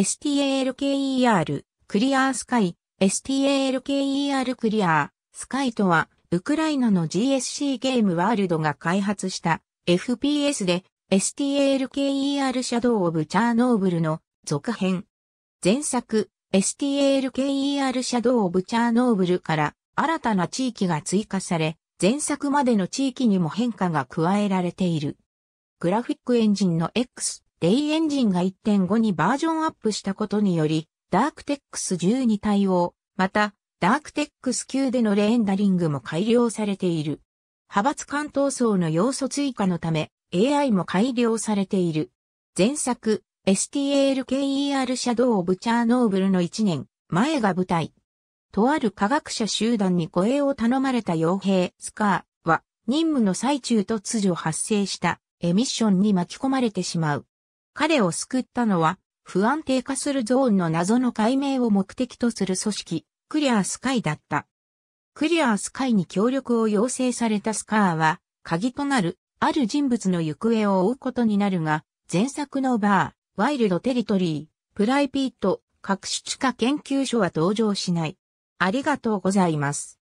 STALKER、クリアースカイ、STALKER クリアー、スカイとは、ウクライナの GSC ゲームワールドが開発した FPS で STALKER シャドウ・オブ・チャーノーブルの続編。前作 STALKER シャドウ・オブ・チャーノーブルから新たな地域が追加され、前作までの地域にも変化が加えられている。グラフィックエンジンの X レイエンジンが1.5にバージョンアップしたことにより、ダークテックス10に対応、また、ダークテックス9でのレンダリングも改良されている。派閥関東層の要素追加のため、AI も改良されている。前作、s t l k e r シャドウ・オブ・チャーノーブルの1年、前が舞台。とある科学者集団に護衛を頼まれた傭兵、スカーは、任務の最中突如発生したエミッションに巻き込まれてしまう。彼を救ったのは、不安定化するゾーンの謎の解明を目的とする組織、クリアースカイだった。クリアースカイに協力を要請されたスカーは、鍵となる、ある人物の行方を追うことになるが、前作のバー、ワイルドテリトリー、プライピート、各種地下研究所は登場しない。ありがとうございます。